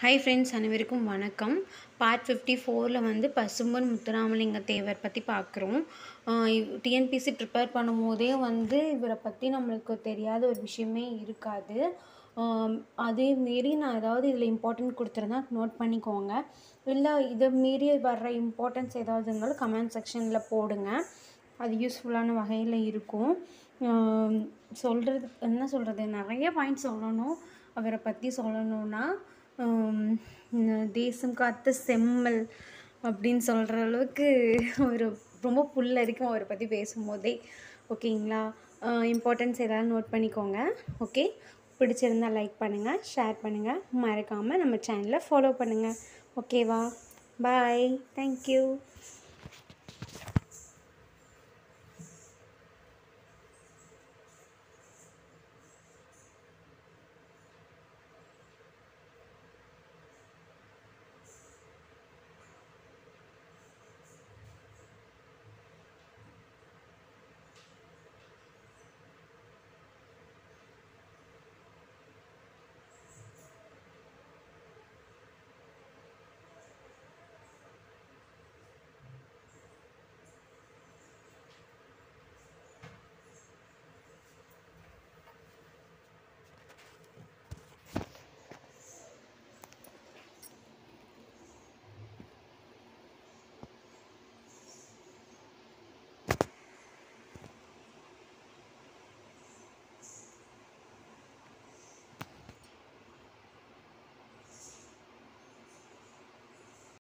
hi friends அனைவருக்கும் வணக்கம் part fifty ஃபோரில் வந்து பசும்பன் முத்துராமலிங்க தேவர் பற்றி பார்க்குறோம் டிஎன்பிசி ப்ரிப்பேர் பண்ணும்போதே வந்து இவரை பற்றி நம்மளுக்கு தெரியாத ஒரு விஷயமே இருக்காது அதே மீறி நான் ஏதாவது இதில் இம்பார்ட்டன்ட் கொடுத்துருந்தா நோட் பண்ணிக்கோங்க இல்லை இதை மீறி வர்ற இம்பார்ட்டன்ஸ் ஏதாவது இருந்தாலும் கமெண்ட் செக்ஷனில் போடுங்க அது யூஸ்ஃபுல்லான வகையில் இருக்கும் சொல்கிறது என்ன சொல்கிறது நிறைய பாயிண்ட் சொல்லணும் அவரை பற்றி சொல்லணுன்னா தேசம் காத்த செம்மல் அப்படின்னு சொல்கிற அளவுக்கு ஒரு ரொம்ப புல்ல இருக்கும் அவரை பற்றி பேசும்போதே ஓகேங்களா இம்பார்ட்டன்ஸ் எதாவது நோட் பண்ணிக்கோங்க ஓகே பிடிச்சிருந்தால் லைக் பண்ணுங்கள் ஷேர் பண்ணுங்கள் மறக்காமல் நம்ம சேனலை ஃபாலோ பண்ணுங்கள் ஓகேவா பாய் தேங்க்யூ